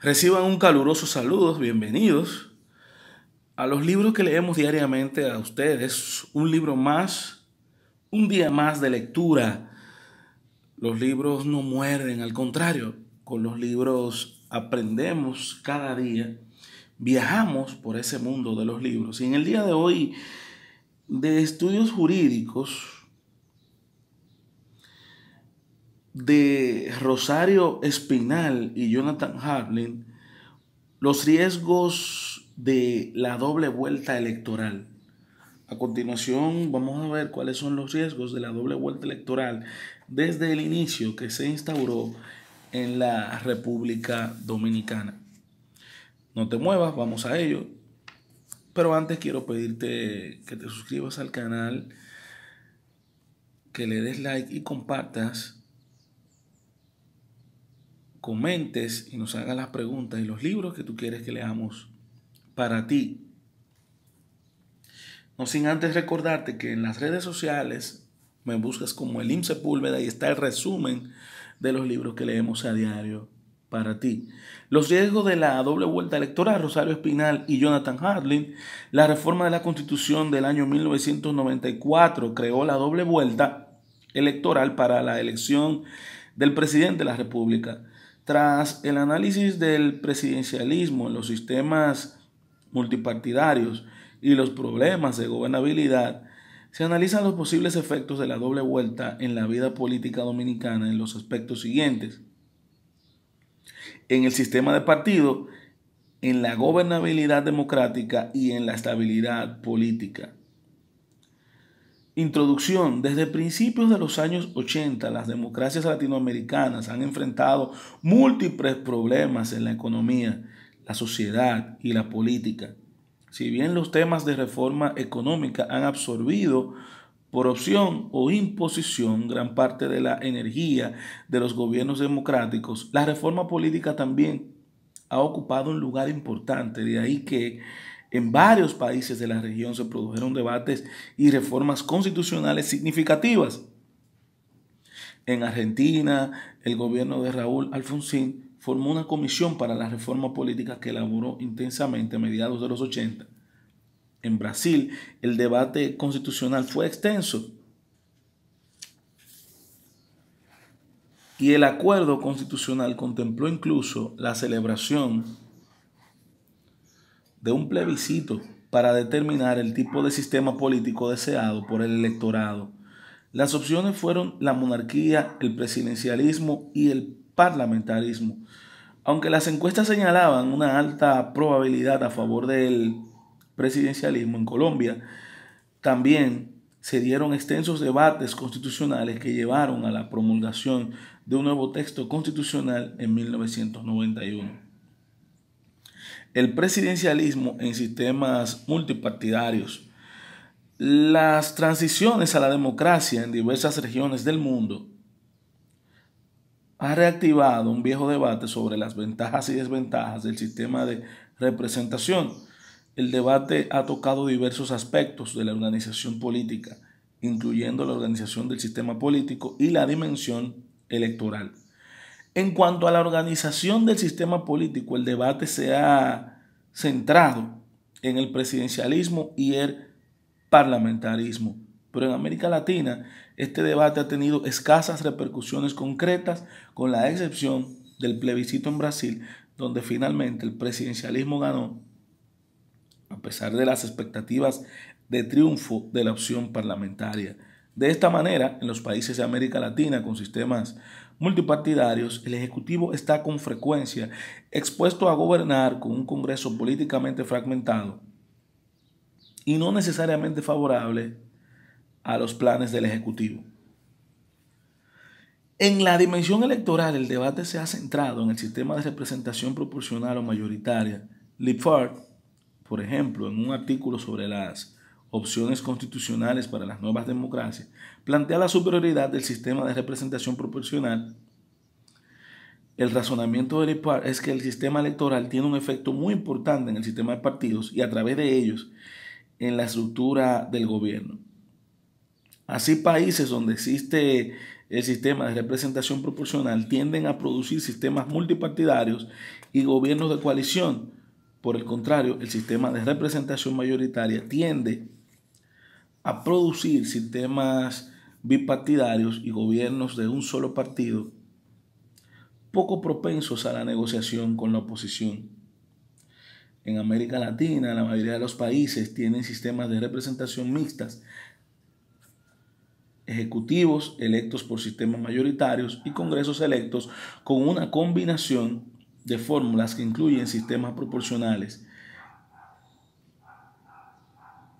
Reciban un caluroso saludo, bienvenidos a los libros que leemos diariamente a ustedes. Un libro más, un día más de lectura. Los libros no muerden, al contrario, con los libros aprendemos cada día, viajamos por ese mundo de los libros. Y en el día de hoy, de estudios jurídicos, de Rosario Espinal y Jonathan Harlin, los riesgos de la doble vuelta electoral. A continuación vamos a ver cuáles son los riesgos de la doble vuelta electoral desde el inicio que se instauró en la República Dominicana. No te muevas, vamos a ello. Pero antes quiero pedirte que te suscribas al canal, que le des like y compartas comentes y nos hagas las preguntas y los libros que tú quieres que leamos para ti. No sin antes recordarte que en las redes sociales me buscas como el el Sepúlveda y está el resumen de los libros que leemos a diario para ti. Los riesgos de la doble vuelta electoral, Rosario Espinal y Jonathan Hartlin. La reforma de la Constitución del año 1994 creó la doble vuelta electoral para la elección del presidente de la República. Tras el análisis del presidencialismo en los sistemas multipartidarios y los problemas de gobernabilidad, se analizan los posibles efectos de la doble vuelta en la vida política dominicana en los aspectos siguientes. En el sistema de partido, en la gobernabilidad democrática y en la estabilidad política. Introducción. Desde principios de los años 80, las democracias latinoamericanas han enfrentado múltiples problemas en la economía, la sociedad y la política. Si bien los temas de reforma económica han absorbido por opción o imposición gran parte de la energía de los gobiernos democráticos, la reforma política también ha ocupado un lugar importante. De ahí que en varios países de la región se produjeron debates y reformas constitucionales significativas. En Argentina, el gobierno de Raúl Alfonsín formó una comisión para la reforma política que elaboró intensamente a mediados de los 80. En Brasil, el debate constitucional fue extenso y el acuerdo constitucional contempló incluso la celebración de un plebiscito para determinar el tipo de sistema político deseado por el electorado. Las opciones fueron la monarquía, el presidencialismo y el parlamentarismo. Aunque las encuestas señalaban una alta probabilidad a favor del presidencialismo en Colombia, también se dieron extensos debates constitucionales que llevaron a la promulgación de un nuevo texto constitucional en 1991 el presidencialismo en sistemas multipartidarios, las transiciones a la democracia en diversas regiones del mundo, ha reactivado un viejo debate sobre las ventajas y desventajas del sistema de representación. El debate ha tocado diversos aspectos de la organización política, incluyendo la organización del sistema político y la dimensión electoral. En cuanto a la organización del sistema político, el debate se ha centrado en el presidencialismo y el parlamentarismo. Pero en América Latina este debate ha tenido escasas repercusiones concretas, con la excepción del plebiscito en Brasil, donde finalmente el presidencialismo ganó, a pesar de las expectativas de triunfo de la opción parlamentaria. De esta manera, en los países de América Latina con sistemas multipartidarios, el Ejecutivo está con frecuencia expuesto a gobernar con un Congreso políticamente fragmentado y no necesariamente favorable a los planes del Ejecutivo. En la dimensión electoral, el debate se ha centrado en el sistema de representación proporcional o mayoritaria. Lipford, por ejemplo, en un artículo sobre las opciones constitucionales para las nuevas democracias, plantea la superioridad del sistema de representación proporcional. El razonamiento de es que el sistema electoral tiene un efecto muy importante en el sistema de partidos y a través de ellos en la estructura del gobierno. Así países donde existe el sistema de representación proporcional tienden a producir sistemas multipartidarios y gobiernos de coalición. Por el contrario, el sistema de representación mayoritaria tiende a producir sistemas bipartidarios y gobiernos de un solo partido, poco propensos a la negociación con la oposición. En América Latina, la mayoría de los países tienen sistemas de representación mixtas, ejecutivos electos por sistemas mayoritarios y congresos electos con una combinación de fórmulas que incluyen sistemas proporcionales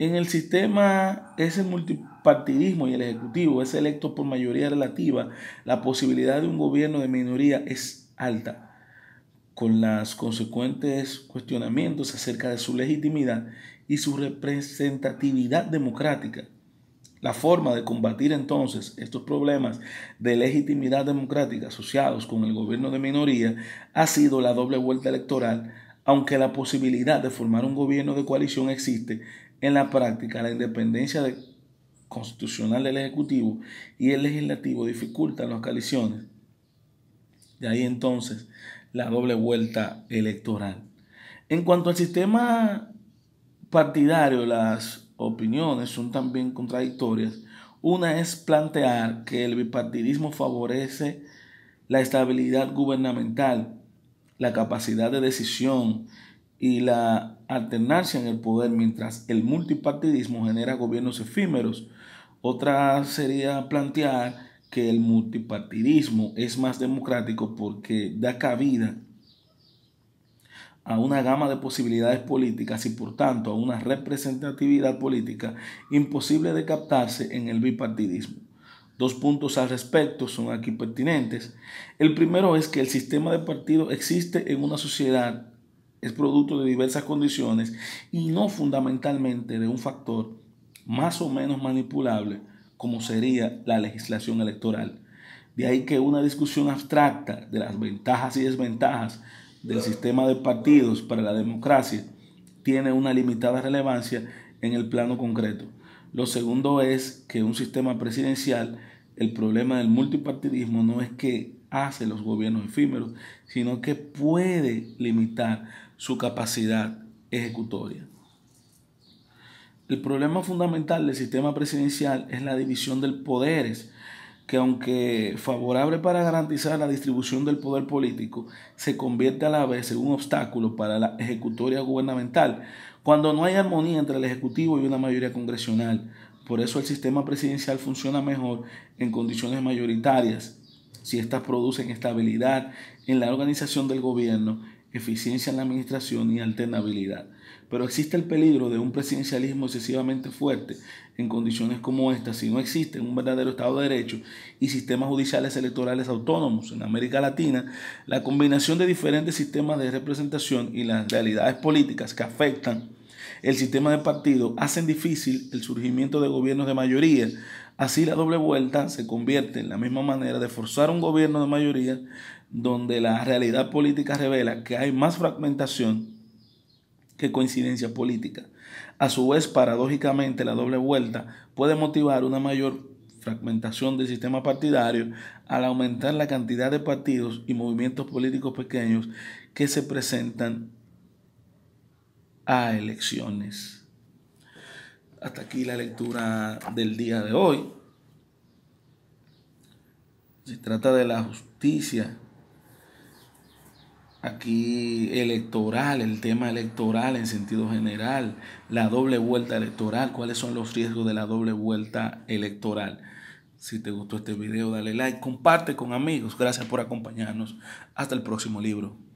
en el sistema ese multipartidismo y el ejecutivo es electo por mayoría relativa. La posibilidad de un gobierno de minoría es alta, con las consecuentes cuestionamientos acerca de su legitimidad y su representatividad democrática. La forma de combatir entonces estos problemas de legitimidad democrática asociados con el gobierno de minoría ha sido la doble vuelta electoral aunque la posibilidad de formar un gobierno de coalición existe, en la práctica la independencia constitucional del Ejecutivo y el Legislativo dificultan las coaliciones. De ahí entonces la doble vuelta electoral. En cuanto al sistema partidario, las opiniones son también contradictorias. Una es plantear que el bipartidismo favorece la estabilidad gubernamental la capacidad de decisión y la alternancia en el poder, mientras el multipartidismo genera gobiernos efímeros. Otra sería plantear que el multipartidismo es más democrático porque da cabida a una gama de posibilidades políticas y por tanto a una representatividad política imposible de captarse en el bipartidismo. Dos puntos al respecto son aquí pertinentes. El primero es que el sistema de partido existe en una sociedad, es producto de diversas condiciones y no fundamentalmente de un factor más o menos manipulable como sería la legislación electoral. De ahí que una discusión abstracta de las ventajas y desventajas del sistema de partidos para la democracia tiene una limitada relevancia en el plano concreto. Lo segundo es que un sistema presidencial, el problema del multipartidismo no es que hace los gobiernos efímeros, sino que puede limitar su capacidad ejecutoria. El problema fundamental del sistema presidencial es la división de poderes, que aunque favorable para garantizar la distribución del poder político, se convierte a la vez en un obstáculo para la ejecutoria gubernamental, cuando no hay armonía entre el Ejecutivo y una mayoría congresional. Por eso el sistema presidencial funciona mejor en condiciones mayoritarias, si éstas producen estabilidad en la organización del gobierno, eficiencia en la administración y alternabilidad. Pero existe el peligro de un presidencialismo excesivamente fuerte en condiciones como estas, si no existe un verdadero Estado de Derecho y sistemas judiciales electorales autónomos en América Latina, la combinación de diferentes sistemas de representación y las realidades políticas que afectan el sistema de partido hace difícil el surgimiento de gobiernos de mayoría. Así la doble vuelta se convierte en la misma manera de forzar un gobierno de mayoría donde la realidad política revela que hay más fragmentación que coincidencia política. A su vez, paradójicamente, la doble vuelta puede motivar una mayor fragmentación del sistema partidario al aumentar la cantidad de partidos y movimientos políticos pequeños que se presentan a elecciones. Hasta aquí la lectura del día de hoy. Se trata de la justicia aquí electoral, el tema electoral en sentido general, la doble vuelta electoral, cuáles son los riesgos de la doble vuelta electoral. Si te gustó este video, dale like, comparte con amigos. Gracias por acompañarnos. Hasta el próximo libro.